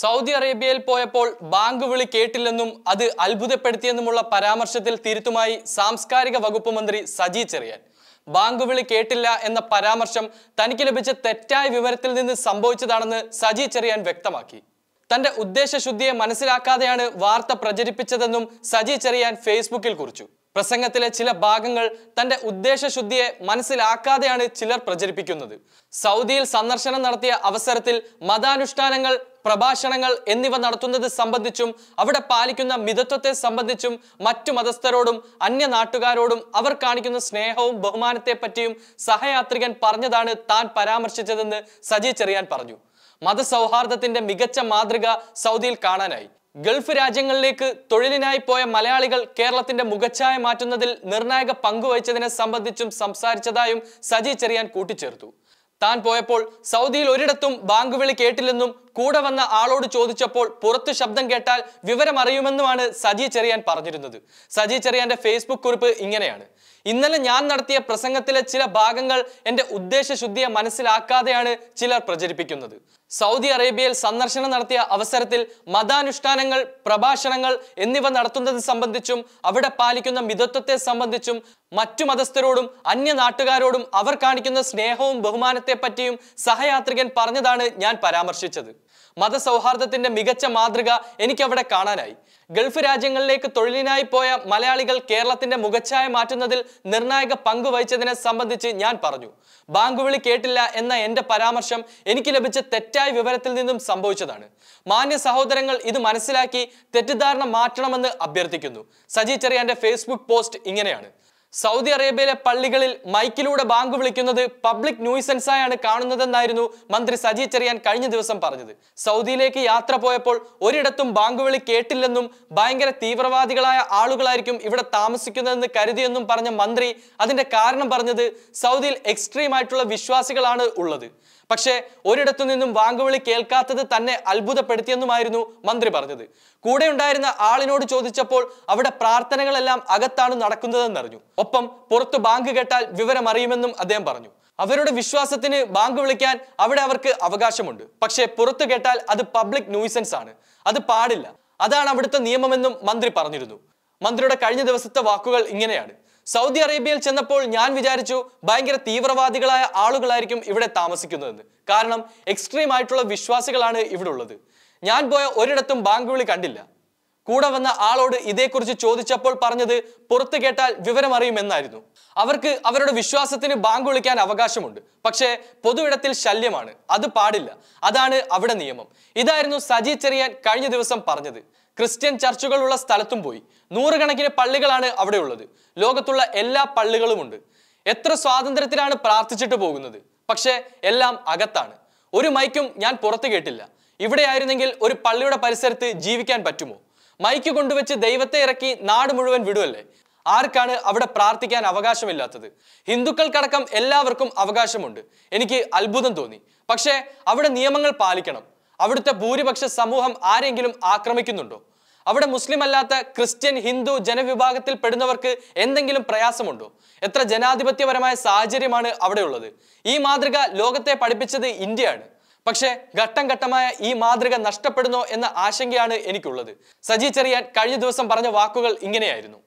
Saudi അറേബ്യയിൽ പോയപ്പോൾ bank വിളി കേട്ടില്ലെന്നും അത് അത്ഭുതപ്പെടുത്തിയെന്നുമുള്ള പരാമർശത്തിൽ തിരുത്തുമായി സാംസ്കാരിക വകുപ്പ് മന്ത്രി സജി ചെറിയാൻ ബാങ്ക് വിളി കേട്ടില്ല എന്ന പരാമർശം തനിക്ക് ലഭിച്ച തെറ്റായ വിവരത്തിൽ നിന്ന് സംഭവിച്ചതാണെന്ന് സജി ചെറിയാൻ വ്യക്തമാക്കി തന്റെ ഉദ്ദേശശുദ്ധിയെ മനസ്സിലാക്കാതെയാണ് വാർത്ത പ്രചരിപ്പിച്ചതെന്നും സജി ചെറിയാൻ ഫേസ്ബുക്കിൽ കുറിച്ചു പ്രസംഗത്തിലെ ചില ഭാഗങ്ങൾ തന്റെ ഉദ്ദേശശുദ്ധിയെ മനസ്സിലാക്കാതെയാണ് ചിലർ പ്രചരിപ്പിക്കുന്നത് സൗദിയിൽ സന്ദർശനം നടത്തിയ അവസരത്തിൽ മതാനുഷ്ഠാനങ്ങൾ പ്രഭാഷണങ്ങൾ എന്നിവ നടത്തുന്നത് സംബന്ധിച്ചും അവിടെ പാലിക്കുന്ന മിതത്വത്തെ സംബന്ധിച്ചും മറ്റു മതസ്ഥരോടും അന്യ നാട്ടുകാരോടും അവർ കാണിക്കുന്ന സ്നേഹവും ബഹുമാനത്തെ പറ്റിയും സഹയാത്രികൻ പറഞ്ഞതാണ് താൻ പരാമർശിച്ചതെന്ന് സജി ചെറിയാൻ പറഞ്ഞു മതസൗഹാർദ്ദത്തിന്റെ മികച്ച മാതൃക സൗദിയിൽ കാണാനായി ഗൾഫ് രാജ്യങ്ങളിലേക്ക് തൊഴിലിനായി പോയ മലയാളികൾ കേരളത്തിന്റെ മുഖച്ഛായ മാറ്റുന്നതിൽ നിർണായക പങ്കുവഹിച്ചതിനെ സംബന്ധിച്ചും സംസാരിച്ചതായും സജി ചെറിയാൻ കൂട്ടിച്ചേർത്തു താൻ പോയപ്പോൾ സൗദിയിൽ ഒരിടത്തും ബാങ്ക് വിളി കേട്ടില്ലെന്നും കൂടെ വന്ന ആളോട് ചോദിച്ചപ്പോൾ പുറത്തു ശബ്ദം കേട്ടാൽ വിവരം അറിയുമെന്നുമാണ് സജി ചെറിയാൻ പറഞ്ഞിരുന്നത് സജി ചെറിയാന്റെ ഫേസ്ബുക്ക് കുറിപ്പ് ഇങ്ങനെയാണ് ഇന്നലെ ഞാൻ നടത്തിയ പ്രസംഗത്തിലെ ചില ഭാഗങ്ങൾ എൻ്റെ ഉദ്ദേശശുദ്ധിയെ മനസ്സിലാക്കാതെയാണ് ചിലർ പ്രചരിപ്പിക്കുന്നത് സൗദി അറേബ്യയിൽ സന്ദർശനം നടത്തിയ അവസരത്തിൽ മതാനുഷ്ഠാനങ്ങൾ പ്രഭാഷണങ്ങൾ എന്നിവ നടത്തുന്നത് സംബന്ധിച്ചും അവിടെ പാലിക്കുന്ന മിതത്വത്തെ സംബന്ധിച്ചും മറ്റു മതസ്ഥരോടും അന്യ നാട്ടുകാരോടും അവർ കാണിക്കുന്ന സ്നേഹവും ബഹുമാനത്തെ പറ്റിയും സഹയാത്രികൻ പറഞ്ഞതാണ് ഞാൻ പരാമർശിച്ചത് മതസൗഹാർദ്ദത്തിന്റെ മികച്ച മാതൃക എനിക്കവിടെ കാണാനായി ഗൾഫ് രാജ്യങ്ങളിലേക്ക് തൊഴിലിനായി പോയ മലയാളികൾ കേരളത്തിന്റെ മുഖച്ഛായ മാറ്റുന്നതിൽ നിർണായക പങ്ക് വഹിച്ചതിനെ സംബന്ധിച്ച് ഞാൻ പറഞ്ഞു ബാങ്കുവിളി കേട്ടില്ല എന്ന എന്റെ പരാമർശം എനിക്ക് ലഭിച്ച തെറ്റായ വിവരത്തിൽ നിന്നും സംഭവിച്ചതാണ് മാന്യ സഹോദരങ്ങൾ ഇത് മനസ്സിലാക്കി തെറ്റിദ്ധാരണ മാറ്റണമെന്ന് അഭ്യർത്ഥിക്കുന്നു സജി ചെറിയാന്റെ ഫേസ്ബുക്ക് പോസ്റ്റ് ഇങ്ങനെയാണ് സൗദി അറേബ്യയിലെ പള്ളികളിൽ മൈക്കിലൂടെ ബാങ്ക് വിളിക്കുന്നത് പബ്ലിക് ന്യൂസൻസായാണ് കാണുന്നതെന്നായിരുന്നു മന്ത്രി സജി ചെറിയാൻ കഴിഞ്ഞ ദിവസം പറഞ്ഞത് സൗദിയിലേക്ക് യാത്ര പോയപ്പോൾ ഒരിടത്തും ബാങ്ക് വിളി കേട്ടില്ലെന്നും ഭയങ്കര തീവ്രവാദികളായ ആളുകളായിരിക്കും ഇവിടെ താമസിക്കുന്നതെന്ന് കരുതിയെന്നും പറഞ്ഞ മന്ത്രി അതിന്റെ കാരണം പറഞ്ഞത് സൗദിയിൽ എക്സ്ട്രീം ആയിട്ടുള്ള വിശ്വാസികളാണ് ഉള്ളത് പക്ഷേ ഒരിടത്തു നിന്നും വാങ്കുവിളി കേൾക്കാത്തത് തന്നെ അത്ഭുതപ്പെടുത്തിയെന്നുമായിരുന്നു മന്ത്രി പറഞ്ഞത് കൂടെ ഉണ്ടായിരുന്ന ആളിനോട് ചോദിച്ചപ്പോൾ അവിടെ പ്രാർത്ഥനകളെല്ലാം അകത്താണ് നടക്കുന്നതെന്നറിഞ്ഞു ഒപ്പം പുറത്ത് ബാങ്ക് കേട്ടാൽ വിവരം അറിയുമെന്നും അദ്ദേഹം പറഞ്ഞു അവരുടെ വിശ്വാസത്തിന് ബാങ്ക് വിളിക്കാൻ അവിടെ അവർക്ക് അവകാശമുണ്ട് പക്ഷേ പുറത്തു കേട്ടാൽ അത് പബ്ലിക് ന്യൂസൻസ് ആണ് അത് പാടില്ല അതാണ് അവിടുത്തെ നിയമമെന്നും മന്ത്രി പറഞ്ഞിരുന്നു മന്ത്രിയുടെ കഴിഞ്ഞ ദിവസത്തെ വാക്കുകൾ ഇങ്ങനെയാണ് സൗദി അറേബ്യയിൽ ചെന്നപ്പോൾ ഞാൻ വിചാരിച്ചു ഭയങ്കര തീവ്രവാദികളായ ആളുകളായിരിക്കും ഇവിടെ താമസിക്കുന്നതെന്ന് കാരണം എക്സ്ട്രീം ആയിട്ടുള്ള വിശ്വാസികളാണ് ഇവിടെ ഉള്ളത് ഞാൻ പോയ ഒരിടത്തും ബാങ്ക് വിളി കണ്ടില്ല കൂടെ വന്ന ആളോട് ഇതേക്കുറിച്ച് ചോദിച്ചപ്പോൾ പറഞ്ഞത് പുറത്തു കേട്ടാൽ വിവരമറിയുമെന്നായിരുന്നു അവർക്ക് അവരുടെ വിശ്വാസത്തിന് ബാങ്ക് വിളിക്കാൻ അവകാശമുണ്ട് പക്ഷേ പൊതുവിടത്തിൽ ശല്യമാണ് അത് പാടില്ല അതാണ് അവിടെ നിയമം ഇതായിരുന്നു സജി ചെറിയാൻ കഴിഞ്ഞ ദിവസം പറഞ്ഞത് ക്രിസ്ത്യൻ ചർച്ചുകളുള്ള സ്ഥലത്തും പോയി നൂറുകണക്കിന് പള്ളികളാണ് അവിടെയുള്ളത് ലോകത്തുള്ള എല്ലാ പള്ളികളുമുണ്ട് എത്ര സ്വാതന്ത്ര്യത്തിലാണ് പ്രാർത്ഥിച്ചിട്ട് പോകുന്നത് പക്ഷേ എല്ലാം അകത്താണ് ഒരു മൈക്കും ഞാൻ പുറത്തു കേട്ടില്ല ഇവിടെയായിരുന്നെങ്കിൽ ഒരു പള്ളിയുടെ പരിസരത്ത് ജീവിക്കാൻ പറ്റുമോ മൈക്ക് കൊണ്ടുവച്ച് ദൈവത്തെ ഇറക്കി നാട് മുഴുവൻ വിടുവല്ലേ ആർക്കാണ് അവിടെ പ്രാർത്ഥിക്കാൻ അവകാശമില്ലാത്തത് ഹിന്ദുക്കൾക്കടക്കം എല്ലാവർക്കും അവകാശമുണ്ട് എനിക്ക് അത്ഭുതം തോന്നി പക്ഷേ അവിടെ നിയമങ്ങൾ പാലിക്കണം അവിടുത്തെ ഭൂരിപക്ഷ സമൂഹം ആരെങ്കിലും ആക്രമിക്കുന്നുണ്ടോ അവിടെ മുസ്ലിം അല്ലാത്ത ക്രിസ്ത്യൻ ഹിന്ദു ജനവിഭാഗത്തിൽ പെടുന്നവർക്ക് എന്തെങ്കിലും പ്രയാസമുണ്ടോ എത്ര ജനാധിപത്യപരമായ സാഹചര്യമാണ് അവിടെയുള്ളത് ഈ മാതൃക ലോകത്തെ പഠിപ്പിച്ചത് ഇന്ത്യയാണ് പക്ഷേ ഘട്ടം ഘട്ടമായ ഈ മാതൃക നഷ്ടപ്പെടുന്നോ എന്ന ആശങ്കയാണ് എനിക്കുള്ളത് സജി ചെറിയാൻ കഴിഞ്ഞ ദിവസം പറഞ്ഞ വാക്കുകൾ ഇങ്ങനെയായിരുന്നു